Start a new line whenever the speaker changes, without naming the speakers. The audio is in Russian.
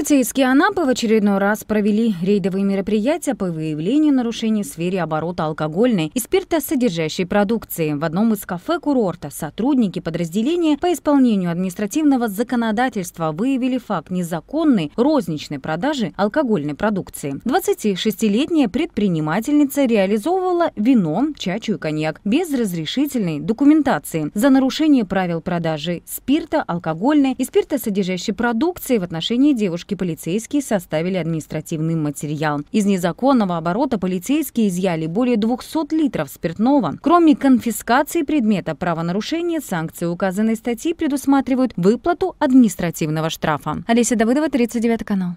Полицейские Анапы в очередной раз провели рейдовые мероприятия по выявлению нарушений в сфере оборота алкогольной и спиртосодержащей продукции. В одном из кафе курорта сотрудники подразделения по исполнению административного законодательства выявили факт незаконной розничной продажи алкогольной продукции. 26-летняя предпринимательница реализовывала вино, чачу и коньяк без разрешительной документации за нарушение правил продажи спирта, алкогольной и спиртосодержащей продукции в отношении девушки Кировске полицейские составили административный материал. Из незаконного оборота полицейские изъяли более 200 литров спиртного. Кроме конфискации предмета правонарушения, санкции указанной статьи предусматривают выплату административного штрафа. Олеся Давыдова,
39
канал.